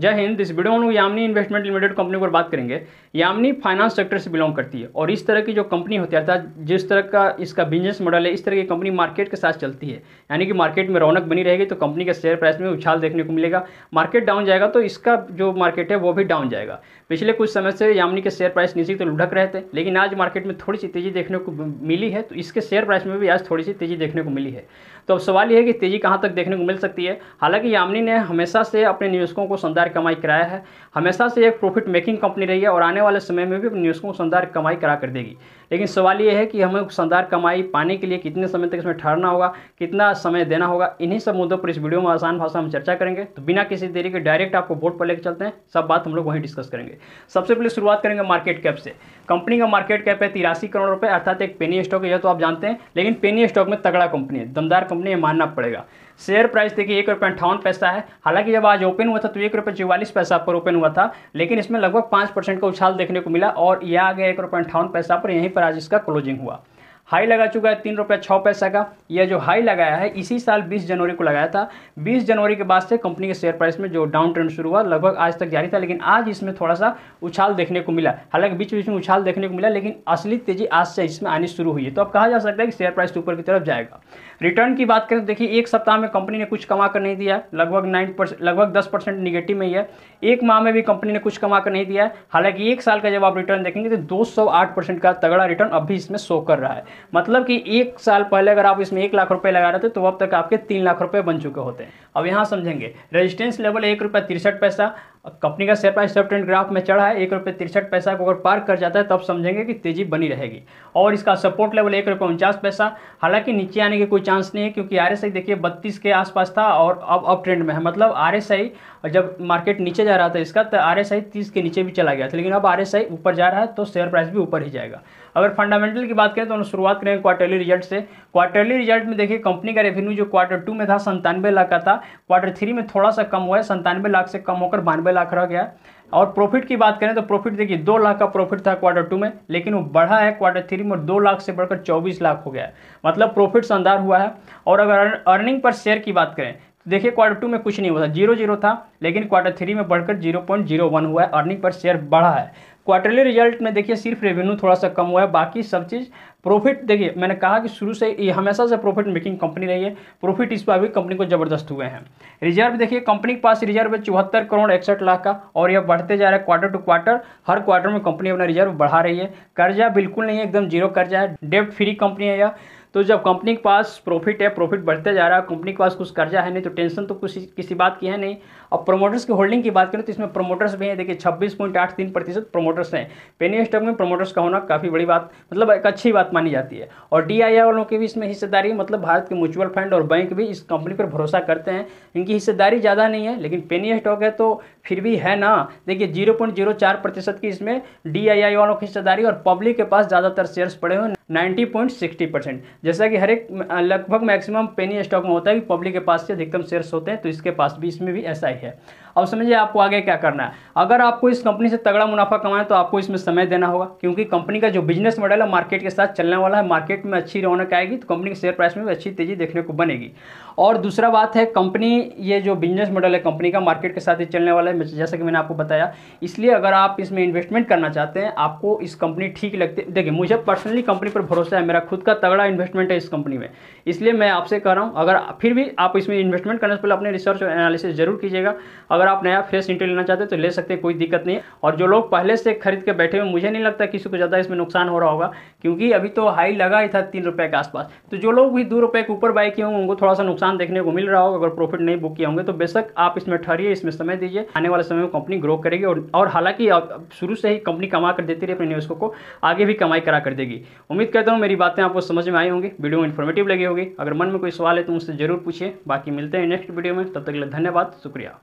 जय हिंद इस वीडियो में यामनी इन्वेस्टमेंट लिमिटेड कंपनी पर बात करेंगे यामनी फाइनेंस सेक्टर से बिलोंग करती है और इस तरह की जो कंपनी होती है अर्थात जिस तरह का इसका बिजनेस मॉडल है इस तरह की कंपनी मार्केट के साथ चलती है यानी कि मार्केट में रौनक बनी रहेगी तो कंपनी के शेयर प्राइस में उछाल देखने को मिलेगा मार्केट डाउन जाएगा तो इसका जो मार्केट है वो भी डाउन जाएगा पिछले कुछ समय से यामनी के शेयर प्राइस नीचे तो लुढ़क रहे थे लेकिन आज मार्केट में थोड़ी सी तेजी देखने को मिली है तो इसके शेयर प्राइस में भी आज थोड़ी सी तेजी देखने को मिली है तो अब सवाल यह है कि तेजी कहाँ तक देखने को मिल सकती है हालांकि यामनी ने हमेशा से अपने निवेशकों को संदार शानदार कमाई कराया है हमेशा से एक प्रॉफिट मेकिंग कंपनी रही है और आने वाले समय में भी निवेशकों को शानदार कमाई करा कर देगी लेकिन सवाल ये है कि हमें शानदार कमाई पाने के लिए कितने समय तक इसमें ठहरना होगा कितना समय देना होगा इन्हीं सब मुद्दों पर इस वीडियो में आसान भाषा हम चर्चा करेंगे तो बिना किसी देरी के डायरेक्ट आपको बोर्ड पर लेकर चलते हैं सब बात हम लोग वहीं डिस्कस करेंगे सबसे पहले शुरुआत करेंगे मार्केट कैप से कंपनी का मार्केट कैप है तिरासी करोड़ रुपये अर्थात एक पेनी स्टॉक है यह तो आप जानते हैं लेकिन पेनी स्टॉक में तगड़ा कंपनी है दमदार कंपनी है मानना पड़ेगा शेयर प्राइस देखिए एक रुपये अंठावन पैसा है हालांकि जब आज ओपन हुआ था तो एक रुपये चौवालीस पैसा पर ओपन हुआ था लेकिन इसमें लगभग पाँच परसेंट का उछाल देखने को मिला और यह आ गया एक रुपये अंठावन पैसा पर यहीं पर आज इसका क्लोजिंग हुआ हाई लगा चुका है तीन रुपये छः पैसा का यह जो हाई लगाया है इसी साल 20 जनवरी को लगाया था 20 जनवरी के बाद से कंपनी के शेयर प्राइस में जो डाउन ट्रेंड शुरू हुआ लगभग आज तक जारी था लेकिन आज इसमें थोड़ा सा उछाल देखने को मिला हालांकि बीच बीच में उछाल देखने को मिला लेकिन असली तेजी आज से इसमें आनी शुरू हुई है तो अब कहा जा सकता है कि शेयर प्राइस ऊपर की तरफ जाएगा रिटर्न की बात करें देखिए एक सप्ताह में कंपनी ने कुछ कमा कर नहीं दिया लगभग नाइन लगभग दस परसेंट निगेटिव में ही है एक माह में भी कंपनी ने कुछ कमा कर नहीं दिया हालांकि एक साल का जब आप रिटर्न देखेंगे तो दो का तगड़ा रिटर्न अभी इसमें शो कर रहा है मतलब कि एक साल पहले अगर आप इसमें एक लाख रुपए लगा रहे थे तो अब तक आपके तीन लाख रुपए बन चुके होते हैं अब यहाँ समझेंगे रेजिस्टेंस लेवल एक रुपये तिरसठ पैसा कंपनी का शेयर प्राइस सब ट्रेंड ग्राफ में चढ़ा है एक रुपये तिरसठ पैसा को अगर पार कर जाता है तब समझेंगे कि तेजी बनी रहेगी और इसका सपोर्ट लेवल एक रुपये उनचास पैसा हालांकि नीचे आने के कोई चांस नहीं है क्योंकि आर देखिए बत्तीस के आसपास था और अब अप ट्रेंड में है मतलब आर और जब मार्केट नीचे जा रहा था इसका तो आर एस आई तीस के नीचे भी चला गया था लेकिन अब आर एस आई ऊपर जा रहा है तो शेयर प्राइस भी ऊपर ही जाएगा अगर फंडामेंटल की बात करें तो हम शुरुआत करेंगे क्वार्टरली रिजल्ट से क्वार्टरली रिजल्ट में देखिए कंपनी का रेवेन्यू जो क्वार्टर टू में था संतानवे लाख का था क्वार्टर थ्री में थोड़ा सा कम हुआ है संतानवे लाख से कम होकर बानवे लाख रह गया और प्रॉफिट की बात करें तो प्रॉफिट देखिए दो लाख का प्रॉफिट था क्वार्टर टू में लेकिन वो बढ़ा है क्वार्टर थ्री में दो लाख से बढ़कर चौबीस लाख हो गया है मतलब प्रॉफिट शानदार हुआ है और अगर अर्निंग पर शेयर की बात करें देखिए क्वार्टर टू में कुछ नहीं हुआ था जीरो जीरो था लेकिन क्वार्टर थ्री में बढ़कर जीरो पॉइंट जीरो वन हुआ है अर्निंग पर शेयर बढ़ा है क्वार्टरली रिजल्ट में देखिए सिर्फ रेवेन्यू थोड़ा सा कम हुआ है बाकी सब चीज़ प्रॉफिट देखिए मैंने कहा कि शुरू से ये हमेशा से प्रॉफिट मेकिंग कंपनी रही है प्रॉफिट इस बार भी कंपनी को जबरदस्त हुए हैं रिजर्व देखिए कंपनी के पास रिजर्व है चौहत्तर करोड़ इकसठ लाख का और यह बढ़ते जा रहा है क्वार्टर टू क्वार्टर हर क्वार्टर में कंपनी अपना रिजर्व बढ़ा रही है कर्जा बिल्कुल नहीं है एकदम जीरो कर्जा है डेप्ट फ्री कंपनी है यह तो जब कंपनी के पास प्रॉफिट है प्रॉफिट बढ़ते जा रहा है कंपनी के पास कुछ कर्जा है नहीं तो टेंशन तो कुछ किसी बात की है नहीं अब प्रमोटर्स की होल्डिंग की बात करें तो इसमें प्रमोटर्स भी हैं देखिए छब्बीस पॉइंट आठ तीन प्रतिशत प्रमोटर्स हैं पेनी स्टॉक में प्रमोटर्स का होना काफ़ी बड़ी बात मतलब एक अच्छी बात मानी जाती है और डी वालों की भी इसमें हिस्सेदारी मतलब भारत के म्यूचुअल फंड और बैंक भी इस कंपनी पर भरोसा करते हैं इनकी हिस्सेदारी ज़्यादा नहीं है लेकिन पेनी स्टॉक है तो फिर भी है ना देखिए जीरो पॉइंट जीरो चार प्रतिशत की इसमें डी वालों की हिस्सेदारी और पब्लिक के पास ज़्यादातर शेयर्स पड़े हुए 90.60 परसेंट जैसा कि हर एक लगभग मैक्सिमम पेनी स्टॉक में होता है कि पब्लिक के पास से अधिकतम शेयर्स होते हैं तो इसके पास भी इसमें भी ऐसा ही है अब समझिए आपको आगे क्या करना है अगर आपको इस कंपनी से तगड़ा मुनाफा कमाना है तो आपको इसमें समय देना होगा क्योंकि कंपनी का जो बिजनेस मॉडल है मार्केट के साथ चलने वाला है मार्केट में अच्छी रौनक आएगी तो कंपनी के शेयर प्राइस में भी अच्छी तेजी देखने को बनेगी और दूसरा बात है कंपनी ये जो बिजनेस मॉडल है कंपनी का मार्केट के साथ ही चलने वाला है जैसा कि मैंने आपको बताया इसलिए अगर आप इसमें इन्वेस्टमेंट करना चाहते हैं आपको इस कंपनी ठीक लगती देखिए मुझे पर्सनली कंपनी पर भरोसा है मेरा खुद का तगड़ा इन्वेस्टमेंट है इस कंपनी में इसलिए मैं आपसे कह रहा हूँ अगर फिर भी आप इसमें इन्वेस्टमेंट करने से पहले अपने रिसर्च और एनालिसिस जरूर कीजिएगा अगर आप नया फ्रेश इंट्री लेना चाहते हैं तो ले सकते हैं कोई दिक्कत नहीं और जो लोग पहले से खरीद के बैठे हुए मुझे नहीं लगता किसी को ज़्यादा इसमें नुकसान हो रहा होगा क्योंकि अभी तो हाई लगा ही था तीन रुपये के आसपास तो जो लोग भी दो रुपये के ऊपर बाय किए होंगे उनको थोड़ा सा नुकसान देखने को मिल रहा होगा अगर प्रॉफिट नहीं बुक किए होंगे तो बेशक आप इसमें ठहरिए इसमें समय दीजिए आने वाले समय में कंपनी ग्रो करेगी और, और हालांकि शुरू से ही कंपनी कमा कर देती रही अपने निवेशकों को आगे भी कमाई करा कर देगी उम्मीद उम्मीद करता हूँ मेरी बातें आपको समझ में आई होंगी वीडियो इन्फॉर्मेटिव लगी होगी अगर मन में कोई सवाल है तो मुझसे जरूर पूछिए बाकी मिलते हैं नेक्स्ट वीडियो में तब तक के लिए धन्यवाद शुक्रिया